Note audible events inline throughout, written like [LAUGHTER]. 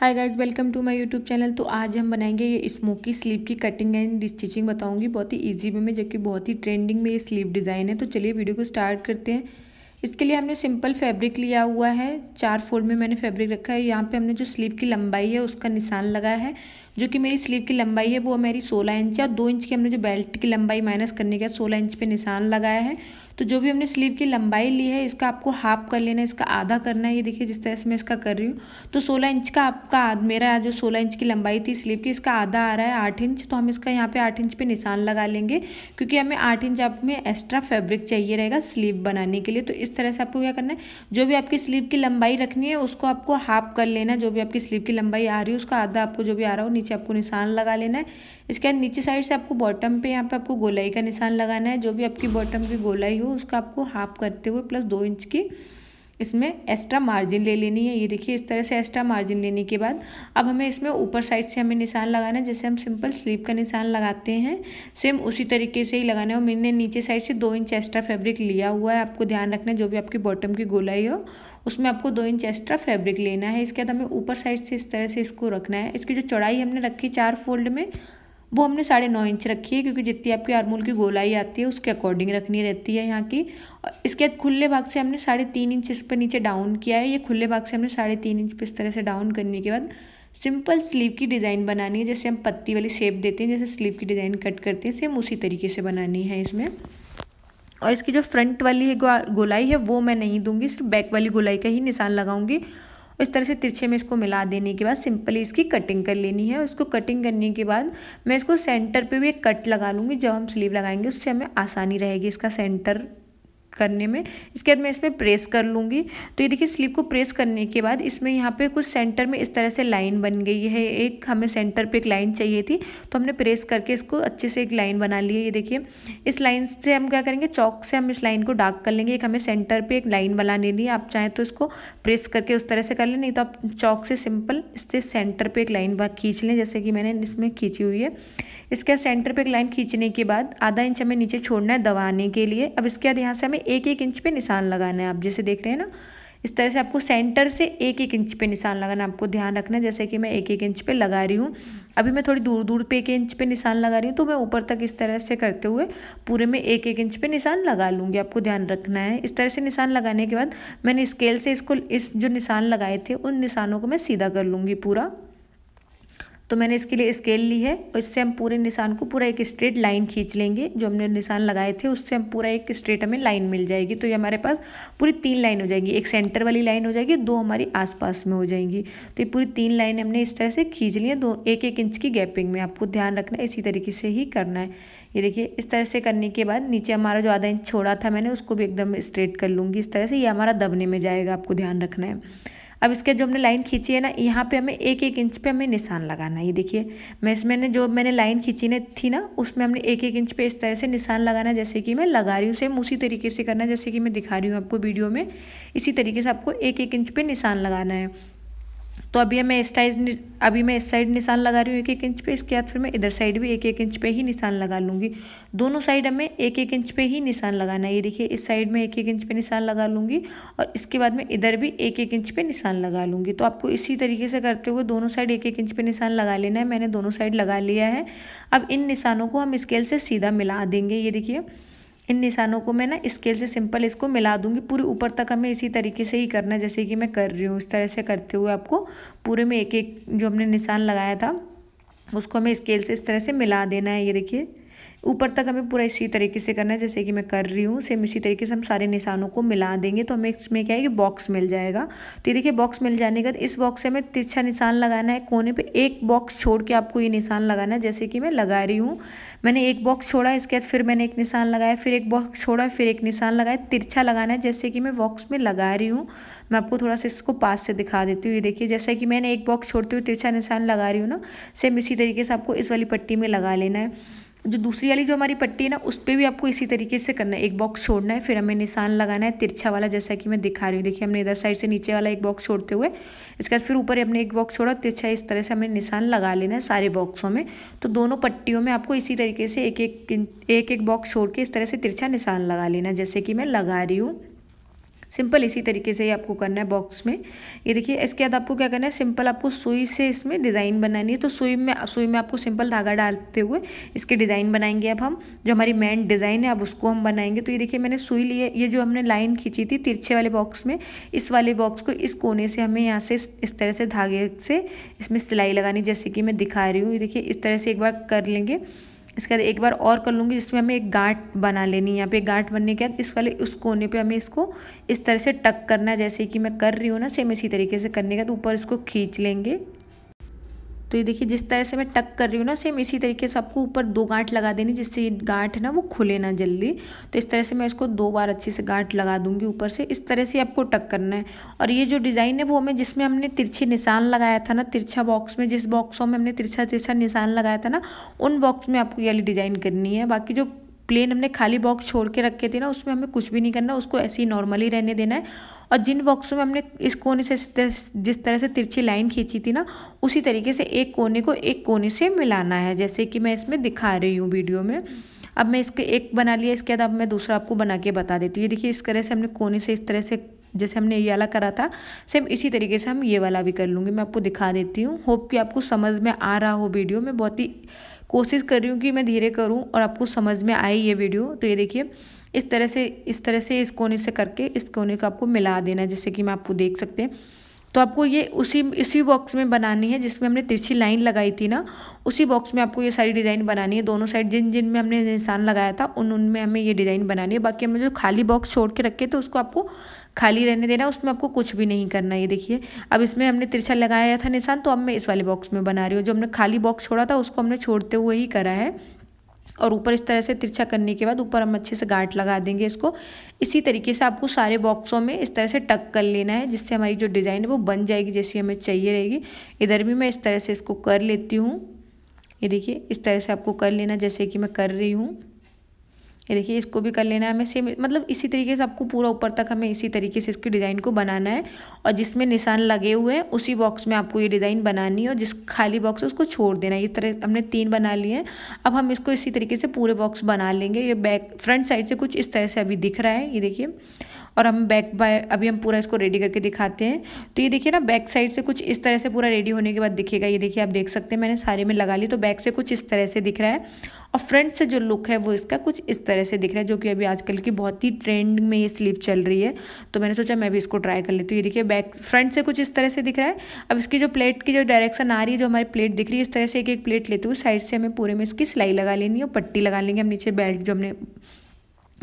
hi guys welcome to my YouTube channel तो आज हम बनाएंगे ये स्मोकी स्लीव की कटिंग एंड स्टिचिंग बताऊंगी बहुत ही इजी वे में जबकि बहुत ही ट्रेंडिंग में ये स्लीव डिज़ाइन है तो चलिए वीडियो को स्टार्ट करते हैं इसके लिए हमने सिंपल फैब्रिक लिया हुआ है चार फोल्ड में मैंने फैब्रिक रखा है यहाँ पर हमने जो स्लीव की लंबाई है उसका निशान लगाया है जो कि मेरी स्लीव की लंबाई है वो मेरी सोलह इंच है और दो इंच की हमने जो बेल्ट की लंबाई माइनस करने का सोलह इंच पर निशान लगाया है तो जो भी हमने स्लीव की लंबाई ली है इसका आपको हाफ कर लेना है इसका आधा करना है ये देखिए जिस तरह से मैं इसका कर रही हूँ तो सोलह इंच का आपका मेरा जो सोलह इंच की लंबाई थी स्लीव की इसका आधा आ रहा है आठ इंच तो हम इसका यहाँ पर आठ इंच पर निशान लगा लेंगे क्योंकि हमें आठ इंच आप में एक्स्ट्रा फैब्रिक चाहिए रहेगा स्लीव बनाने के लिए तो इस तरह से आपको क्या करना है जो भी आपकी स्लीव की लंबाई रखनी है उसको आपको हाफ कर लेना जो भी आपकी स्लीव की लंबाई आ रही है उसका आधा आपको जो भी आ रहा हो नीचे आपको निशान लगा लेना है इसके बाद नीचे साइड से आपको बॉटम पे यहाँ पे आपको गोलाई का निशान लगाना है जो भी आपकी बॉटम पे गोलाई हो उसका आपको हाफ करते हुए प्लस दो इंच की इसमें एक्स्ट्रा मार्जिन ले लेनी है ये देखिए इस तरह से एक्स्ट्रा मार्जिन लेने के बाद अब हमें इसमें ऊपर साइड से हमें निशान लगाना है जैसे हम सिंपल स्लीव का निशान लगाते हैं सेम उसी तरीके से ही लगाना है और मैंने नीचे साइड से दो इंच एक्स्ट्रा फैब्रिक लिया हुआ है आपको ध्यान रखना है जो भी आपकी बॉटम की गोलाई हो उसमें आपको दो इंच एक्स्ट्रा फैब्रिक लेना है इसके बाद हमें ऊपर साइड से इस तरह से इसको रखना है इसकी जो चौड़ाई हमने रखी चार फोल्ड में वो हमने साढ़े नौ इंच रखी है क्योंकि जितनी आपकी आरमूल की गोलाई आती है उसके अकॉर्डिंग रखनी रहती है यहाँ की और इसके बाद खुले भाग से हमने साढ़े तीन इंच इस पर नीचे डाउन किया है ये खुले भाग से हमने साढ़े तीन इंच पर इस तरह से डाउन करने के बाद सिंपल स्लीव की डिज़ाइन बनानी है जैसे हम पत्ती वाली शेप देते हैं जैसे स्लीव की डिज़ाइन कट करते हैं सेम उसी तरीके से बनानी है इसमें और इसकी जो फ्रंट वाली है गोलाई है वो मैं नहीं दूंगी सिर्फ बैक वाली गोलाई का ही निशान लगाऊंगी उस तरह से तिरछे में इसको मिला देने के बाद सिंपली इसकी कटिंग कर लेनी है उसको कटिंग करने के बाद मैं इसको सेंटर पे भी एक कट लगा लूँगी जब हम स्लीव लगाएंगे उससे हमें आसानी रहेगी इसका सेंटर करने में इसके बाद मैं इसमें प्रेस कर लूँगी तो ये देखिए स्लीव को प्रेस करने के बाद इसमें यहाँ पे कुछ सेंटर में इस तरह से लाइन बन गई है एक हमें सेंटर पे एक लाइन चाहिए थी तो हमने प्रेस करके इसको अच्छे से एक लाइन बना ली है ये देखिए इस लाइन से हम क्या करेंगे चौक से हम इस लाइन को डार्क कर लेंगे एक हमें सेंटर पर एक लाइन बना लेनी है आप चाहें तो इसको प्रेस करके उस तरह से कर लें नहीं तो आप चौक से सिंपल इससे सेंटर पर एक लाइन खींच लें जैसे कि मैंने इसमें खींची हुई है इसके सेंटर पर एक लाइन खींचने के बाद आधा इंच हमें नीचे छोड़ना है दबाने के लिए अब इसके बाद यहाँ से हमें एक एक इंच पे निशान लगाना है आप जैसे देख रहे हैं ना इस तरह से आपको सेंटर से एक एक इंच पे निशान लगाना आपको ध्यान रखना है जैसे कि मैं एक एक इंच पे लगा रही हूँ अभी मैं थोड़ी दूर दूर पे एक इंच पे निशान लगा रही हूँ तो मैं ऊपर तक इस तरह से करते हुए पूरे में एक एक इंच पे निशान लगा लूँगी आपको ध्यान रखना है इस तरह से निशान लगाने के बाद मैंने स्केल से इसको इस जो निशान लगाए थे उन निशानों को मैं सीधा कर लूँगी पूरा तो मैंने इसके लिए स्केल ली है और इससे हम पूरे निशान को पूरा एक स्ट्रेट लाइन खींच लेंगे जो हमने निशान लगाए थे उससे हम पूरा एक स्ट्रेट हमें लाइन मिल जाएगी तो ये हमारे पास पूरी तीन लाइन हो जाएगी एक सेंटर वाली लाइन हो जाएगी दो हमारी आसपास में हो जाएंगी तो ये पूरी तीन लाइन हमने इस तरह से खींच ली है दो एक एक इंच की गैपिंग में आपको ध्यान रखना है इसी तरीके से ही करना है ये देखिए इस तरह से करने के बाद नीचे हमारा जो आधा इंच छोड़ा था मैंने उसको भी एकदम स्ट्रेट कर लूँगी इस तरह से ये हमारा दबने में जाएगा आपको ध्यान रखना है अब इसके जो हमने लाइन खींची है ना यहाँ पे हमें एक एक इंच पे हमें निशान लगाना है ये देखिए मैं इसमें जो मैंने लाइन खींची ने थी ना उसमें हमने एक एक इंच पे इस तरह से निशान लगाना जैसे कि मैं लगा रही हूँ सेम उसी तरीके से करना जैसे कि मैं दिखा रही हूँ आपको वीडियो में इसी तरीके से आपको एक एक इंच पर निशान लगाना है तो अभी मैं इस साइड अभी मैं इस साइड निशान लगा रही हूँ एक एक इंच पे इसके बाद फिर मैं इधर साइड भी एक एक इंच पे ही निशान लगा लूँगी दोनों साइड हमें एक एक इंच पे ही निशान लगाना है ये देखिए इस साइड में एक एक इंच पे निशान लगा लूँगी और इसके बाद मैं इधर भी एक एक इंच पे निशान लगा लूँगी तो आपको इसी तरीके से करते हुए दोनों साइड एक एक इंच पर निशान लगा लेना है मैंने दोनों साइड लगा लिया है अब इन निशानों को हम स्केल से सीधा मिला देंगे ये देखिए इन निशानों को मैं ना स्केल से सिंपल इसको मिला दूंगी पूरे ऊपर तक हमें इसी तरीके से ही करना है जैसे कि मैं कर रही हूँ इस तरह से करते हुए आपको पूरे में एक एक जो हमने निशान लगाया था उसको हमें स्केल से इस तरह से मिला देना है ये देखिए ऊपर तक हमें पूरा इसी तरीके से करना है जैसे कि मैं कर रही हूँ सेम इसी तरीके से हम सारे निशानों को मिला देंगे तो हमें इसमें क्या है कि बॉक्स मिल जाएगा तो ये देखिए बॉक्स मिल जाने के बाद इस बॉक्स से हमें तिरछा निशान लगाना है कोने पे एक बॉक्स छोड़ के आपको ये निशान लगाना है जैसे कि मैं लगा रही हूँ मैंने एक बॉक्स छोड़ा इसके बाद फिर मैंने एक निशान लगाया फिर एक बॉक्स छोड़ा फिर एक निशान लगाया तिरछा लगाना है जैसे कि मैं बॉक्स में लगा रही हूँ मैं आपको थोड़ा सा इसको पास से दिखा देती हूँ ये देखिए जैसे कि मैंने एक बॉक्स छोड़ती हूँ तिरछा निशान लगा रही हूँ ना सेम इसी तरीके से आपको इस वाली पट्टी में लगा लेना है जो दूसरी वाली जो हमारी पट्टी है ना उस पर भी आपको इसी तरीके से करना है एक बॉक्स छोड़ना है फिर हमें निशान लगाना है तिरछा वाला जैसा कि मैं दिखा रही हूँ देखिए हमने इधर साइड से नीचे वाला एक बॉक्स छोड़ते हुए इसके बाद फिर ऊपर हमने एक बॉक्स छोड़ा तिरछा इस तरह से हमें निशान लगा लेना है सारे बॉक्सों में तो दोनों पट्टियों में आपको इसी तरीके से एक एक एक एक बॉक्स छोड़ के इस तरह से तिरछा निशान लगा लेना जैसे कि मैं लगा रही हूँ सिंपल इसी तरीके से आपको करना है बॉक्स में ये देखिए इसके बाद आपको क्या करना है सिंपल आपको सुई से इसमें डिज़ाइन बनानी है तो सुई में सुई में आपको सिंपल धागा डालते हुए इसके डिज़ाइन बनाएंगे अब हम जो हमारी मेन डिज़ाइन है अब उसको हम बनाएंगे तो ये देखिए मैंने सुई लिए ये जो हमने लाइन खींची थी तिरछे वाले बॉक्स में इस वाले बॉक्स को इस कोने से हमें यहाँ से इस तरह से धागे से इसमें सिलाई लगानी जैसे कि मैं दिखा रही हूँ ये देखिए इस तरह से एक बार कर लेंगे इसके बाद एक बार और कर लूँगी जिसमें हमें एक गांठ बना लेनी है यहाँ पे गांठ बनने के बाद इस वाले उस कोने पे हमें इसको इस तरह से टक करना है जैसे कि मैं कर रही हूँ ना सेम इसी तरीके से करने के बाद ऊपर इसको खींच लेंगे तो ये देखिए जिस तरह से मैं टक कर रही हूँ ना सेम इसी तरीके से आपको ऊपर दो गांठ लगा देनी जिससे ये गांठ है ना वो खुले ना जल्दी तो इस तरह से मैं इसको दो बार अच्छे से गांठ लगा दूंगी ऊपर से इस तरह से आपको टक करना है और ये जो डिज़ाइन है वो हमें जिसमें हमने तिरछे निशान लगाया था ना तिरछा बॉक्स में जिस बॉक्सों में हमने तिरछा तिरछा निशान लगाया था ना उन बॉक्स में आपको ये वाली डिज़ाइन करनी है बाकी जो प्लेन हमने खाली बॉक्स छोड़ के रखे थे ना उसमें हमें कुछ भी नहीं करना उसको ऐसे ही नॉर्मली रहने देना है और जिन बॉक्सों में हमने इस कोने से जिस तरह से तिरछी लाइन खींची थी ना उसी तरीके से एक कोने को एक कोने से मिलाना है जैसे कि मैं इसमें दिखा रही हूँ वीडियो में अब मैं इसके एक बना लिया इसके बाद अब मैं दूसरा आपको बना के बता देती हूँ ये देखिए इस तरह से हमने कोने से इस तरह से जैसे हमने ये वाला करा था सेम इसी तरीके से हम ये वाला भी कर लूँगी मैं आपको दिखा देती हूँ होप कि आपको समझ में आ रहा हो वीडियो में बहुत ही कोशिश कर रही हूँ कि मैं धीरे करूँ और आपको समझ में आए ये वीडियो तो ये देखिए इस तरह से इस तरह से इस कोने से करके इस कोने को आपको मिला देना जैसे कि मैं आपको देख सकते हैं तो आपको ये उसी इसी बॉक्स में बनानी है जिसमें हमने तिरछी लाइन लगाई थी ना उसी बॉक्स में आपको ये सारी डिज़ाइन बनानी है दोनों साइड जिन जिन में हमने निशान लगाया था उन उनमें हमें ये डिज़ाइन बनानी है बाकी हमने जो खाली बॉक्स छोड़ के रखे थे उसको आपको खाली रहने देना उसमें आपको कुछ भी नहीं करना ये देखिए अब इसमें हमने तिरछा लगाया था निशान तो अब मैं इस वाले बॉक्स में बना रही हूँ जो हमने खाली बॉक्स छोड़ा था उसको हमने छोड़ते हुए ही करा है और ऊपर इस तरह से तिरछा करने के बाद ऊपर हम अच्छे से गांठ लगा देंगे इसको इसी तरीके से आपको सारे बॉक्सों में इस तरह से टक कर लेना है जिससे हमारी जो डिज़ाइन है वो बन जाएगी जैसी हमें चाहिए रहेगी इधर भी मैं इस तरह से इसको कर लेती हूँ ये देखिए इस तरह से आपको कर लेना जैसे कि मैं कर रही हूँ ये देखिए इसको भी कर लेना है हमें सेम मतलब इसी तरीके से आपको पूरा ऊपर तक हमें इसी तरीके से इसके डिज़ाइन को बनाना है और जिसमें निशान लगे हुए हैं उसी बॉक्स में आपको ये डिज़ाइन बनानी है और जिस खाली बॉक्स है उसको छोड़ देना है इस तरह हमने तीन बना लिए हैं अब हम इसको इसी तरीके से पूरे बॉक्स बना लेंगे ये बैक फ्रंट साइड से कुछ इस तरह से अभी दिख रहा है ये देखिए और हम बैक बाय अभी हम पूरा इसको रेडी करके दिखाते हैं तो ये देखिए ना बैक साइड से कुछ इस तरह से पूरा रेडी होने के बाद दिखेगा ये देखिए आप देख सकते हैं मैंने सारे में लगा ली तो बैक से कुछ इस तरह से दिख रहा है और फ्रंट से जो लुक है वो इसका कुछ इस तरह से दिख रहा है जो कि अभी आजकल की बहुत ही ट्रेंड में ये स्लीव चल रही है तो मैंने सोचा मैं भी इसको ट्राई कर लेती हूँ ये देखिए बैक फ्रंट से कुछ इस तरह से दिख रहा है अब इसकी जो प्लेट की जो डायरेक्शन आ रही है जो हमारी प्लेट दिख रही है इस तरह से एक एक प्लेट लेती हूँ साइड से हमें पूरे में इसकी सिलाई लगा लेनी है और पट्टी लगा लेंगे हम नीचे बेल्ट जो हमने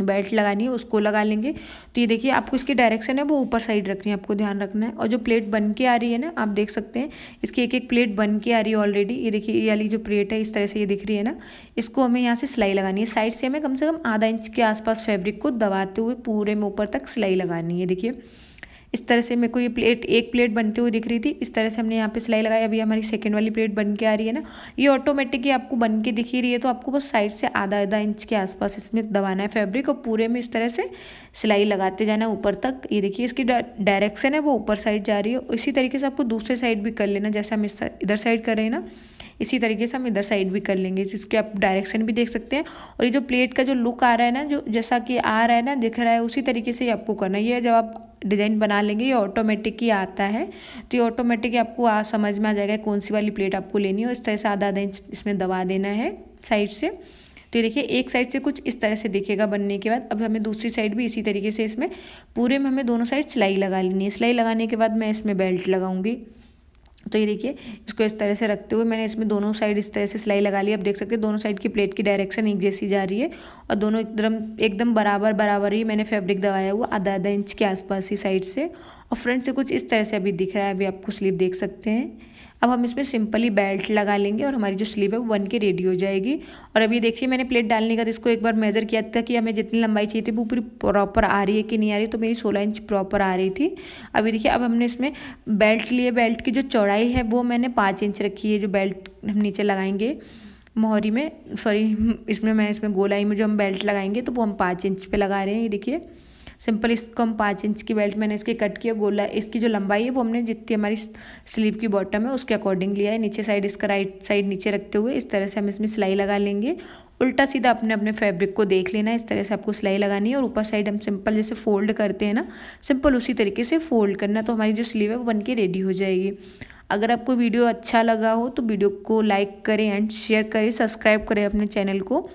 बेल्ट लगानी है उसको लगा लेंगे तो ये देखिए आपको इसकी डायरेक्शन है वो ऊपर साइड रखनी है आपको ध्यान रखना है और जो प्लेट बन के आ रही है ना आप देख सकते हैं इसकी एक एक प्लेट बन के आ रही है ऑलरेडी ये देखिए ये वाली जो प्लेट है इस तरह से ये दिख रही है ना इसको हमें यहाँ से सिलाई लगानी है साइड से हमें कम से कम आधा इंच के आसपास फैब्रिक को दबाते हुए पूरे में ऊपर तक सिलाई लगानी है देखिए इस तरह से मेरे को ये प्लेट एक प्लेट बनते हुए दिख रही थी इस तरह से हमने यहाँ पे सिलाई लगाई अभी हमारी सेकेंड वाली प्लेट बन के आ रही है ना ये ऑटोमेटिक ये आपको बन के दिखी रही है तो आपको बस साइड से आधा आधा इंच के आसपास इसमें दबाना है फैब्रिक और पूरे में इस तरह से सिलाई लगाते जाना ऊपर तक ये देखिए इसकी डायरेक्शन है वो ऊपर साइड जा रही है इसी तरीके से आपको दूसरे साइड भी कर लेना जैसे हम इस इधर साइड कर रहे हैं ना इसी तरीके से हम इधर साइड भी कर लेंगे जिसके आप डायरेक्शन भी देख सकते हैं और ये जो प्लेट का जो लुक आ रहा है ना जो जैसा कि आ रहा है ना दिख रहा है उसी तरीके से आपको करना है ये जब आप डिज़ाइन बना लेंगे ये ऑटोमेटिक ही आता है तो ये ऑटोमेटिक आपको आ समझ में आ जाएगा कौन सी वाली प्लेट आपको लेनी है इस तरह से आधा आधा इंच इसमें दबा देना है साइड से तो ये देखिए एक साइड से कुछ इस तरह से दिखेगा बनने के बाद अब हमें दूसरी साइड भी इसी तरीके से इसमें पूरे में हमें दोनों साइड सिलाई लगा लेनी है सिलाई लगाने के बाद मैं इसमें बेल्ट लगाऊंगी तो ये देखिए इसको इस तरह से रखते हुए मैंने इसमें दोनों साइड इस तरह से सिलाई लगा ली आप देख सकते हैं दोनों साइड की प्लेट की डायरेक्शन एक जैसी जा रही है और दोनों एकदम एकदम बराबर बराबर ही मैंने फैब्रिक दबाया हुआ आधा आधा इंच के आसपास ही साइड से और फ्रंट से कुछ इस तरह से अभी दिख रहा है अभी आपको स्लीव देख सकते हैं अब हम इसमें सिंपली बेल्ट लगा लेंगे और हमारी जो स्लीव है वो बन के रेडी हो जाएगी और अभी देखिए मैंने प्लेट डालने का इसको एक बार मेज़र किया था कि हमें जितनी लंबाई चाहिए थी वो पूरी प्रॉपर आ रही है कि नहीं आ रही तो मेरी सोलह इंच प्रॉपर आ रही थी अभी देखिए अब हमने इसमें बेल्ट लिए बेल्ट की जो चौड़ाई है वो मैंने पाँच इंच रखी है जो बेल्ट हम नीचे लगाएंगे मोहरी में सॉरी [LAUGHS] इसमें मैं इसमें गोलाई में जो हम बेल्ट लगाएंगे तो वो हम पाँच इंच पे लगा रहे हैं ये देखिए सिंपल इसको हम पाँच इंच की बेल्ट मैंने इसकी कट किया गोला इसकी जो लंबाई है वो हमने जितनी हमारी स्लीव की बॉटम है उसके अकॉर्डिंग लिया है नीचे साइड इसका राइट साइड नीचे रखते हुए इस तरह से हम इसमें सिलाई लगा लेंगे उल्टा सीधा अपने अपने फैब्रिक को देख लेना इस तरह से आपको सिलाई लगानी है और ऊपर साइड हम सिंपल जैसे फोल्ड करते हैं ना सिंपल उसी तरीके से फोल्ड करना तो हमारी जो स्लीव है वो बन के रेडी हो जाएगी अगर आपको वीडियो अच्छा लगा हो तो वीडियो को लाइक करें एंड शेयर करें सब्सक्राइब करें अपने चैनल को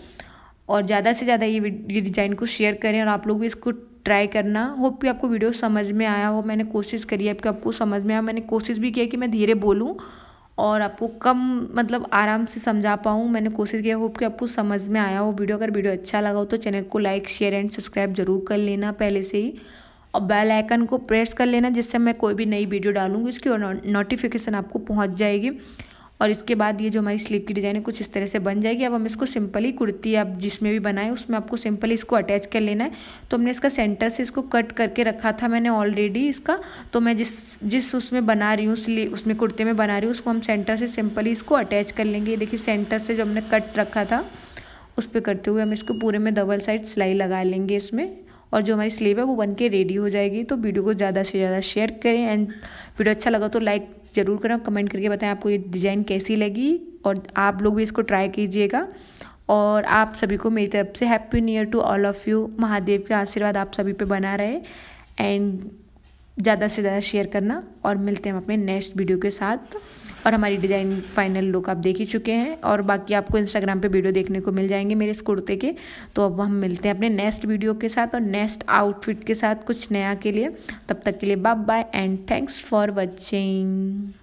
और ज़्यादा से ज़्यादा ये डिज़ाइन को शेयर करें और आप लोग भी इसको ट्राई करना होप कि आपको वीडियो समझ में आया हो मैंने कोशिश करी है कि आपको समझ में आया मैंने कोशिश भी किया कि मैं धीरे बोलूँ और आपको कम मतलब आराम से समझा पाऊँ मैंने कोशिश किया होप कि आपको समझ में आया हो वीडियो अगर वीडियो अच्छा लगा हो तो चैनल को लाइक शेयर एंड सब्सक्राइब जरूर कर लेना पहले से ही और बेल आइकन को प्रेस कर लेना जिससे मैं कोई भी नई वीडियो डालूँगी उसकी नोटिफिकेशन आपको पहुँच जाएगी और इसके बाद ये जो हमारी स्लीव की डिज़ाइन है कुछ इस तरह से बन जाएगी अब हम इसको सिंपली कुर्ती आप जिसमें भी बनाए उसमें आपको सिंपली इसको अटैच कर लेना है तो हमने इसका सेंटर से इसको कट करके रखा था मैंने ऑलरेडी इसका तो मैं जिस जिस उसमें बना रही हूँ स्ली उसमें कुर्ते में बना रही हूँ उसको हम सेंटर से सिंपली इसको अटैच कर लेंगे देखिए सेंटर से जो हमने कट रखा था उस पर करते हुए हम इसको पूरे में डबल साइड सिलाई लगा लेंगे इसमें और जो हमारी स्लीव है वो बनके रेडी हो जाएगी तो वीडियो को ज़्यादा से ज़्यादा शेयर करें एंड वीडियो अच्छा लगा तो लाइक ज़रूर करना कमेंट करके बताएं आपको ये डिज़ाइन कैसी लगी और आप लोग भी इसको ट्राई कीजिएगा और आप सभी को मेरी तरफ से happy new year to all of you Mahadev के आशीर्वाद आप सभी पे बना रहे एंड ज़्यादा से ज़्यादा शेयर करना और मिलते हैं हम अपने नेक्स्ट वीडियो के साथ और हमारी डिज़ाइन फाइनल लुक आप देख ही चुके हैं और बाकी आपको इंस्टाग्राम पे वीडियो देखने को मिल जाएंगे मेरे इस कुर्ते के तो अब हम मिलते हैं अपने नेक्स्ट वीडियो के साथ और नेक्स्ट आउटफिट के साथ कुछ नया के लिए तब तक के लिए bye bye and thanks for watching